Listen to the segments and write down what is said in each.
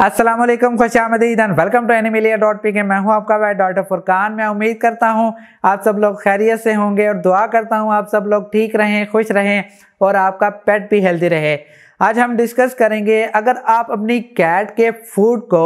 असलम खुश आमदीद welcome to Animalia dot P K मैं हूं आपका भाई डॉक्टर फुरकान मैं उम्मीद करता हूं आप सब लोग खैरियत से होंगे और दुआ करता हूं आप सब लोग ठीक रहें खुश रहें और आपका पेट भी हेल्दी रहे आज हम डिस्कस करेंगे अगर आप अपनी कैट के फूड को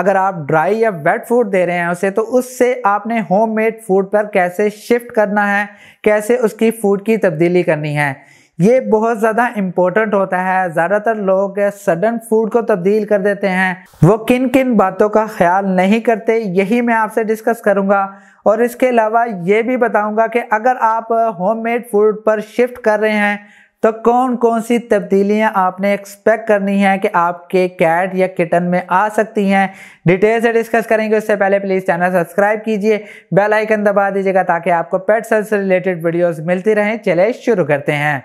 अगर आप ड्राई या वेट फूड दे रहे हैं उसे तो उससे आपने होममेड फूड पर कैसे शिफ्ट करना है कैसे उसकी फूड की तब्दीली करनी है ये बहुत ज़्यादा इम्पोर्टेंट होता है ज़्यादातर लोग सडन फूड को तब्दील कर देते हैं वो किन किन बातों का ख्याल नहीं करते यही मैं आपसे डिस्कस करूँगा और इसके अलावा ये भी बताऊँगा कि अगर आप होममेड फूड पर शिफ्ट कर रहे हैं तो कौन कौन सी तब्दीलियां आपने एक्सपेक्ट करनी है कि आपके कैट या किटन में आ सकती हैं डिटेल से डिस्कस करेंगे उससे पहले प्लीज़ चैनल सब्सक्राइब कीजिए बेल आइकन दबा दीजिएगा ताकि आपको पेट से रिलेटेड वीडियोस मिलती रहें चले शुरू करते हैं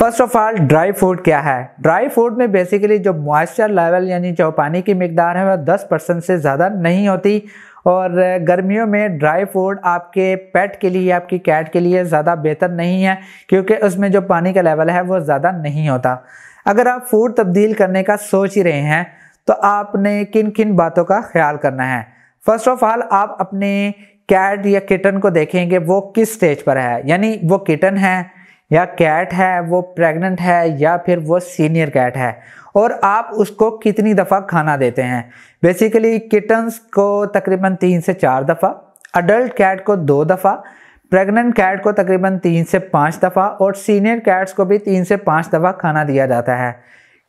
first of all dry fruit क्या है ड्राई फ्रूट में बेसिकली जो मॉइस्चर लेवल यानी जो पानी की मकदार है वह दस परसेंट से ज़्यादा नहीं होती और गर्मियों में ड्राई फ्रूट आपके पेट के लिए आपकी कैट के लिए ज़्यादा बेहतर नहीं है क्योंकि उसमें जो पानी का लेवल है वो ज़्यादा नहीं होता अगर आप फूड तब्दील करने का सोच ही रहे हैं तो आपने किन किन बातों का ख्याल करना है फर्स्ट ऑफ ऑल आप अपने कैट या किटन को देखेंगे वो किस स्टेज पर है यानी वो किटन है या कैट है वो प्रेग्नेंट है या फिर वो सीनियर कैट है और आप उसको कितनी दफ़ा खाना देते हैं बेसिकली किटन्स को तकरीबन तीन से चार दफ़ा अडल्ट कैट को दो दफ़ा प्रेग्नेंट कैट को तकरीबन तीन से पाँच दफ़ा और सीनियर कैट्स को भी तीन से पाँच दफ़ा खाना दिया जाता है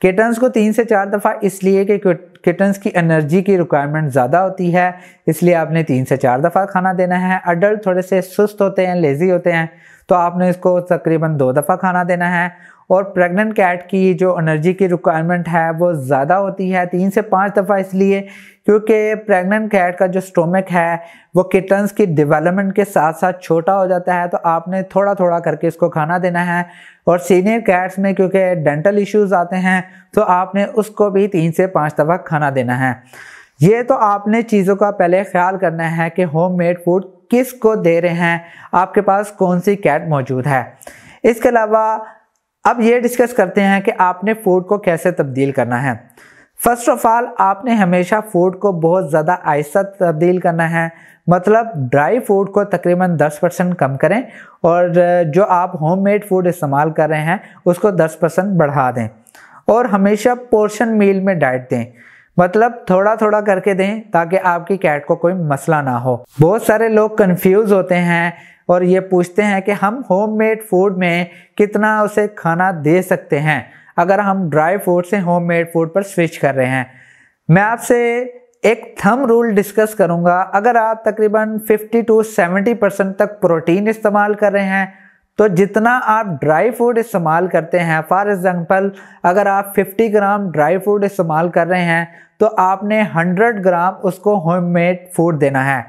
किटन्स को तीन से चार दफ़ा इसलिए कि किटन्स की एनर्जी की रिक्वायरमेंट ज़्यादा होती है इसलिए आपने तीन से चार दफ़ा खाना देना है अडल्ट थोड़े से सुस्त होते हैं लेज़ी होते हैं तो आपने इसको तकरीबन दो दफ़ा खाना देना है और प्रेग्नेंट कैट की जो एनर्जी की रिक्वायरमेंट है वो ज़्यादा होती है तीन से पाँच दफ़ा इसलिए क्योंकि प्रेग्नेंट कैट का जो स्टोमक है वो किटन्स की डेवलपमेंट के साथ साथ छोटा हो जाता है तो आपने थोड़ा थोड़ा करके इसको खाना देना है और सीनियर कैट्स में क्योंकि डेंटल इश्यूज़ आते हैं तो आपने उसको भी तीन से पाँच दफ़ा खाना देना है ये तो आपने चीज़ों का पहले ख्याल करना है कि मेड फूड किस को दे रहे हैं आपके पास कौन सी कैट मौजूद है इसके अलावा अब ये डिस्कस करते हैं कि आपने फूड को कैसे तब्दील करना है फर्स्ट ऑफ ऑल आपने हमेशा फूड को बहुत ज़्यादा आहिस्ता तब्दील करना है मतलब ड्राई फूड को तकरीबन 10 परसेंट कम करें और जो आप होममेड फूड इस्तेमाल कर रहे हैं उसको 10 परसेंट बढ़ा दें और हमेशा पोर्शन मील में डाइट दें मतलब थोड़ा थोड़ा करके दें ताकि आपकी कैट को कोई मसला ना हो बहुत सारे लोग कन्फ्यूज़ होते हैं और ये पूछते हैं कि हम होममेड फूड में कितना उसे खाना दे सकते हैं अगर हम ड्राई फूड से होममेड फूड पर स्विच कर रहे हैं मैं आपसे एक थम रूल डिस्कस करूंगा अगर आप तकरीबन 50 टू 70 परसेंट तक प्रोटीन इस्तेमाल कर रहे हैं तो जितना आप ड्राई फूड इस्तेमाल करते हैं फॉर एग्ज़ाम्पल अगर आप 50 ग्राम ड्राई फूड इस्तेमाल कर रहे हैं तो आपने 100 ग्राम उसको होममेड फूड देना है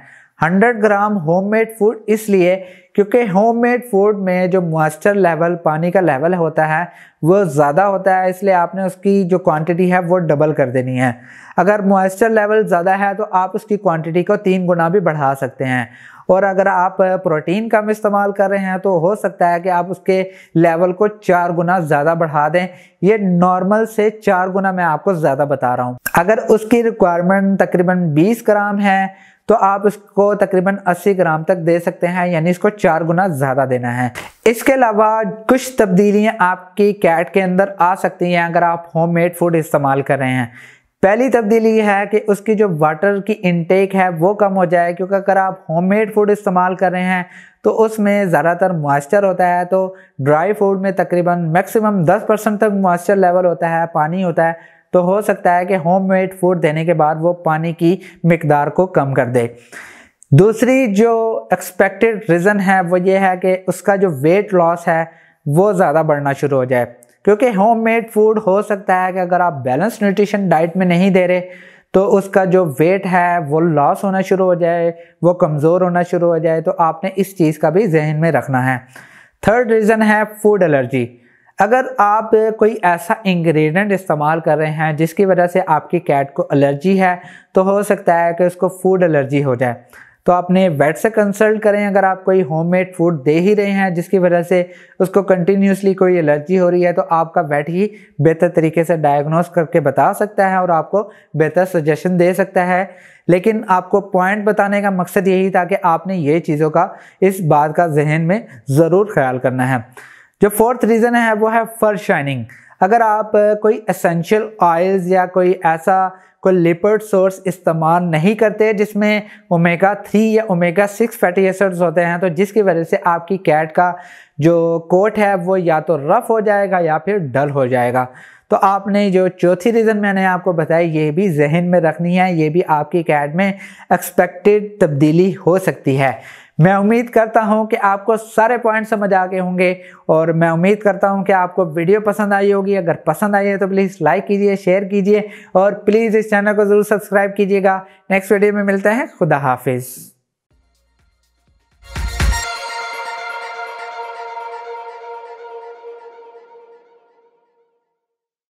100 ग्राम होममेड फूड इसलिए क्योंकि होममेड फूड में जो मॉइस्चर लेवल पानी का लेवल होता है वो ज़्यादा होता है इसलिए आपने उसकी जो क्वांटिटी है वो डबल कर देनी है अगर मॉइस्चर लेवल ज़्यादा है तो आप उसकी क्वांटिटी को तीन गुना भी बढ़ा सकते हैं और अगर आप प्रोटीन कम इस्तेमाल कर रहे हैं तो हो सकता है कि आप उसके लेवल को चार गुना ज़्यादा बढ़ा दें ये नॉर्मल से चार गुना मैं आपको ज़्यादा बता रहा हूँ अगर उसकी रिक्वायरमेंट तकरीबन बीस ग्राम है तो आप उसको तकरीबन 80 ग्राम तक दे सकते हैं यानी इसको चार गुना ज़्यादा देना है इसके अलावा कुछ तब्दीलियाँ आपकी कैट के अंदर आ सकती हैं अगर आप मेड फूड इस्तेमाल कर रहे हैं पहली तब्दीली है कि उसकी जो वाटर की इनटेक है वो कम हो जाए क्योंकि अगर आप होममेड फूड इस्तेमाल कर रहे हैं तो उसमें ज़्यादातर मॉइस्चर होता है तो ड्राई फूड में तकरीबन मैक्सिमम 10 परसेंट तक मॉइस्चर लेवल होता है पानी होता है तो हो सकता है कि होम मेड फूड देने के बाद वो पानी की मकदार को कम कर दे दूसरी जो एक्सपेक्टेड रीज़न है वो ये है कि उसका जो वेट लॉस है वो ज़्यादा बढ़ना शुरू हो जाए क्योंकि होम मेड फूड हो सकता है कि अगर आप बैलेंस न्यूट्रिशन डाइट में नहीं दे रहे तो उसका जो वेट है वो लॉस होना शुरू हो जाए वो कमज़ोर होना शुरू हो जाए तो आपने इस चीज़ का भी जहन में रखना है थर्ड रीज़न है फूड एलर्जी अगर आप कोई ऐसा इंग्रेडिएंट इस्तेमाल कर रहे हैं जिसकी वजह से आपकी कैट को एलर्जी है तो हो सकता है कि उसको फूड एलर्जी हो जाए तो आपने वेट से कंसल्ट करें अगर आप कोई होममेड फूड दे ही रहे हैं जिसकी वजह से उसको कंटिन्यूसली कोई एलर्जी हो रही है तो आपका वेट ही बेहतर तरीके से डायग्नोस करके बता सकता है और आपको बेहतर सजेशन दे सकता है लेकिन आपको पॉइंट बताने का मकसद यही था कि आपने ये चीज़ों का इस बात का जहन में ज़रूर ख्याल करना है जो फोर्थ रीज़न है वो है फर शाइनिंग अगर आप कोई एसेंशियल ऑयल्स या कोई ऐसा कोई लिपर्ड सोर्स इस्तेमाल नहीं करते जिसमें ओमेगा थ्री या ओमेगा सिक्स फैटी एसिड्स होते हैं तो जिसकी वजह से आपकी कैट का जो कोट है वो या तो रफ़ हो जाएगा या फिर डल हो जाएगा तो आपने जो चौथी रीज़न मैंने आपको बताई ये भी जहन में रखनी है ये भी आपकी कैट में एक्सपेक्टेड तब्दीली हो सकती है मैं उम्मीद करता हूं कि आपको सारे पॉइंट समझ आ गए होंगे और मैं उम्मीद करता हूं कि आपको वीडियो पसंद आई होगी अगर पसंद आई है तो प्लीज़ लाइक कीजिए शेयर कीजिए और प्लीज़ इस चैनल को ज़रूर सब्सक्राइब कीजिएगा नेक्स्ट वीडियो में मिलते हैं खुदा हाफिज़